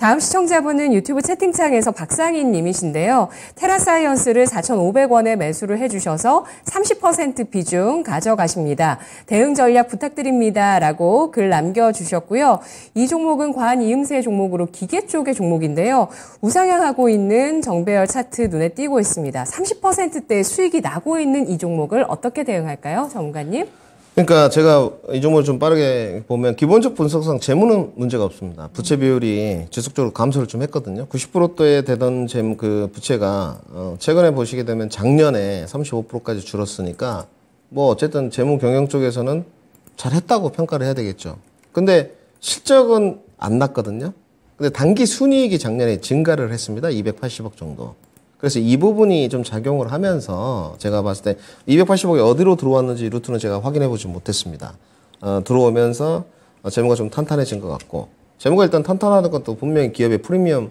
다음 시청자분은 유튜브 채팅창에서 박상인 님이신데요. 테라사이언스를 4,500원에 매수를 해주셔서 30% 비중 가져가십니다. 대응 전략 부탁드립니다. 라고 글 남겨주셨고요. 이 종목은 과한 이응세 종목으로 기계 쪽의 종목인데요. 우상향하고 있는 정배열 차트 눈에 띄고 있습니다. 30%대 수익이 나고 있는 이 종목을 어떻게 대응할까요? 전문가님. 그러니까 제가 이 종목을 좀 빠르게 보면 기본적 분석상 재무는 문제가 없습니다. 부채 비율이 지속적으로 감소를 좀 했거든요. 90%대에 되던 재무 그 부채가 어 최근에 보시게 되면 작년에 35%까지 줄었으니까 뭐 어쨌든 재무 경영 쪽에서는 잘했다고 평가를 해야 되겠죠. 근데 실적은 안 났거든요. 근데 단기 순이익이 작년에 증가를 했습니다. 280억 정도. 그래서 이 부분이 좀 작용을 하면서 제가 봤을 때2 8 5억이 어디로 들어왔는지 루트는 제가 확인해 보지 못했습니다. 어, 들어오면서 어, 재무가 좀 탄탄해진 것 같고 재무가 일단 탄탄하는 것도 분명히 기업의 프리미엄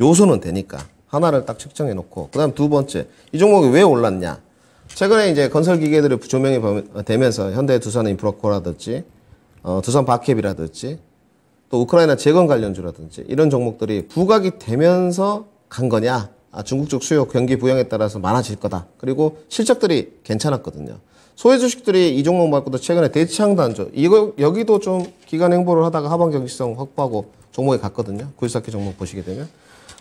요소는 되니까 하나를 딱 측정해 놓고 그다음 두 번째 이 종목이 왜 올랐냐 최근에 이제 건설 기계들이 조명이 되면서 현대 두산 인프라코라든지 어, 두산 바캡이라든지 또 우크라이나 재건 관련주라든지 이런 종목들이 부각이 되면서 간 거냐 아, 중국 쪽 수요 경기 부양에 따라서 많아질 거다. 그리고 실적들이 괜찮았거든요. 소외 주식들이 이종목 말고도 최근에 대치항 단조 이거 여기도 좀 기간 행보를 하다가 하반 경기성 확보하고 종목에 갔거든요. 구일사 종목 보시게 되면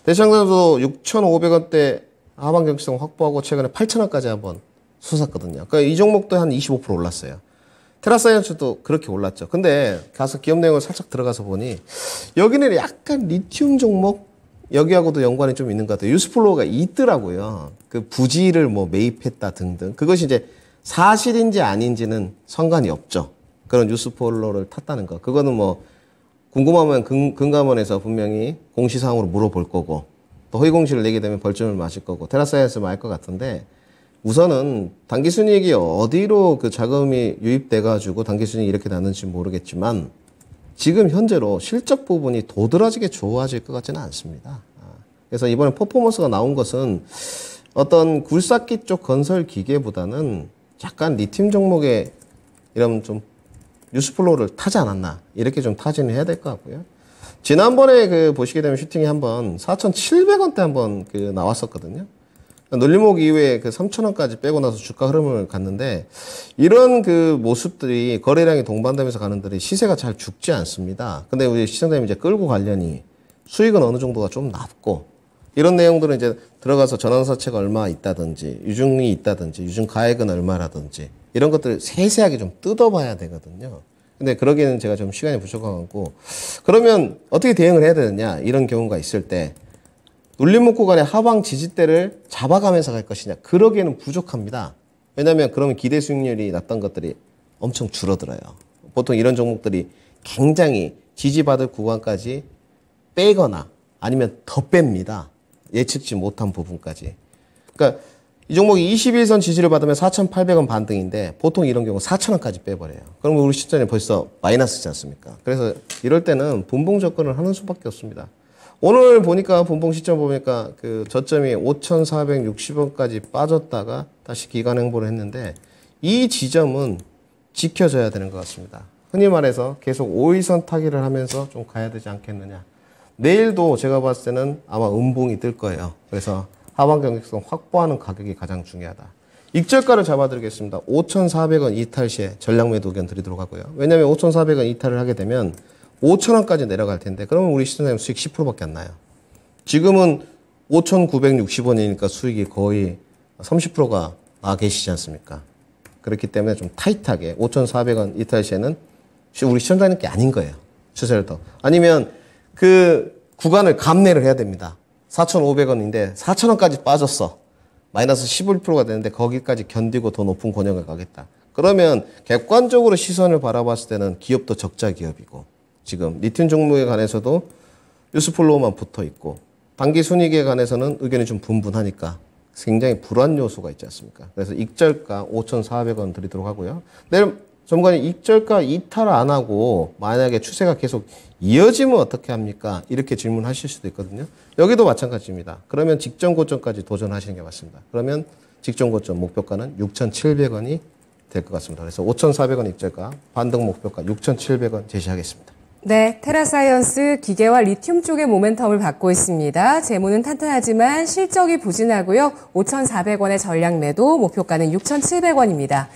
대치항조 6,500원대 하반 경기성 확보하고 최근에 8,000원까지 한번 수샀거든요. 그러니까 이 종목도 한 25% 올랐어요. 테라사이언스도 그렇게 올랐죠. 근데 가서 기업 내용을 살짝 들어가서 보니 여기는 약간 리튬 종목 여기하고도 연관이 좀 있는 것 같아요. 유스플로우가 있더라고요. 그 부지를 뭐 매입했다 등등. 그것이 이제 사실인지 아닌지는 상관이 없죠. 그런 유스폴로를 탔다는 것. 그거는 뭐 궁금하면 금, 금감원에서 분명히 공시사항으로 물어볼 거고 또 허위공시를 내게 되면 벌점을 마실 거고 테라사이언스서말것 같은데 우선은 단기 순이익이 어디로 그 자금이 유입돼 가지고 단기 순이익 이 이렇게 나는지 모르겠지만 지금 현재로 실적 부분이 도드라지게 좋아질 것 같지는 않습니다. 아, 그래서 이번에 퍼포먼스가 나온 것은 어떤 굴삭기 쪽 건설 기계보다는 약간 리튬 종목에 이런 좀 뉴스플로우를 타지 않았나 이렇게 좀 타진을 해야 될 것 같고요. 지난번에 그 보시게 되면 슈팅이 한 번 4,700원대 한번 그 나왔었거든요. 놀림목 이후에 그 3,000원까지 빼고 나서 주가 흐름을 갔는데 이런 그 모습들이 거래량이 동반되면서 가는들이 시세가 잘 죽지 않습니다. 근데 우리 시청자님 이제 끌고 관련이 수익은 어느 정도가 좀 낮고 이런 내용들은 이제 들어가서 전환사채가 얼마 있다든지 유증이 있다든지 유증 가액은 얼마라든지 이런 것들을 세세하게 좀 뜯어봐야 되거든요. 근데 그러기에는 제가 좀 시간이 부족하고 그러면 어떻게 대응을 해야 되느냐 이런 경우가 있을 때 눌림목 구간의 하방 지지대를 잡아가면서 갈 것이냐 그러기에는 부족합니다. 왜냐하면 그러면 기대 수익률이 낮던 것들이 엄청 줄어들어요. 보통 이런 종목들이 굉장히 지지받을 구간까지 빼거나 아니면 더 뺍니다. 예측치 못한 부분까지. 그러니까 이 종목이 21선 지지를 받으면 4,800원 반등인데 보통 이런 경우 4,000원까지 빼버려요. 그러면 우리 시점이 벌써 마이너스지 않습니까? 그래서 이럴 때는 분봉 접근을 하는 수밖에 없습니다. 오늘 보니까 분봉 시점 보니까 그 저점이 5,460원까지 빠졌다가 다시 기간 행보를 했는데 이 지점은 지켜져야 되는 것 같습니다. 흔히 말해서 계속 5일선 타기를 하면서 좀 가야 되지 않겠느냐. 내일도 제가 봤을 때는 아마 음봉이 뜰 거예요. 그래서 하반 경직성 확보하는 가격이 가장 중요하다. 익절가를 잡아드리겠습니다. 5,400원 이탈 시에 전략 매도 의견 드리도록 하고요. 왜냐하면 5,400원 이탈을 하게 되면 5천원까지 내려갈 텐데 그러면 우리 시청자님 수익 10%밖에 안 나요. 지금은 5,960원이니까 수익이 거의 30%가 나 계시지 않습니까? 그렇기 때문에 좀 타이트하게 5,400원 이탈 시에는 우리 시청자님께 아닌 거예요. 추세를 더. 아니면 그 구간을 감내를 해야 됩니다. 4,500원인데 4,000원까지 빠졌어. 마이너스 11%가 되는데 거기까지 견디고 더 높은 권역을 가겠다. 그러면 객관적으로 시선을 바라봤을 때는 기업도 적자 기업이고 지금 리튬 종목에 관해서도 뉴스플로우만 붙어 있고 단기 순이익에 관해서는 의견이 좀 분분하니까 굉장히 불안 요소가 있지 않습니까? 그래서 익절가 5,400원 드리도록 하고요. 내일 네, 전문가님 익절가 이탈 안 하고 만약에 추세가 계속 이어지면 어떻게 합니까? 이렇게 질문하실 수도 있거든요. 여기도 마찬가지입니다. 그러면 직전 고점까지 도전하시는 게 맞습니다. 그러면 직전 고점 목표가는 6,700원이 될 것 같습니다. 그래서 5,400원 익절가 반등 목표가 6,700원 제시하겠습니다. 네, 테라사이언스 기계와 리튬 쪽의 모멘텀을 받고 있습니다. 재무는 탄탄하지만 실적이 부진하고요. 5,400원의 전량 매도, 목표가는 6,700원입니다.